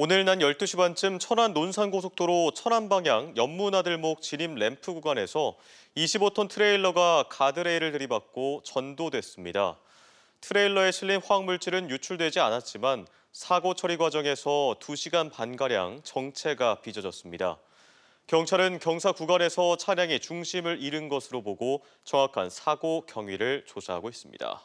오늘 난 12시 반쯤 천안 논산고속도로 천안 방향 연문아들목 진입 램프 구간에서 25톤 트레일러가 가드레일을 들이받고 전도됐습니다. 트레일러에 실린 화학물질은 유출되지 않았지만 사고 처리 과정에서 2시간 반가량 정체가 빚어졌습니다. 경찰은 경사 구간에서 차량이 중심을 잃은 것으로 보고 정확한 사고 경위를 조사하고 있습니다.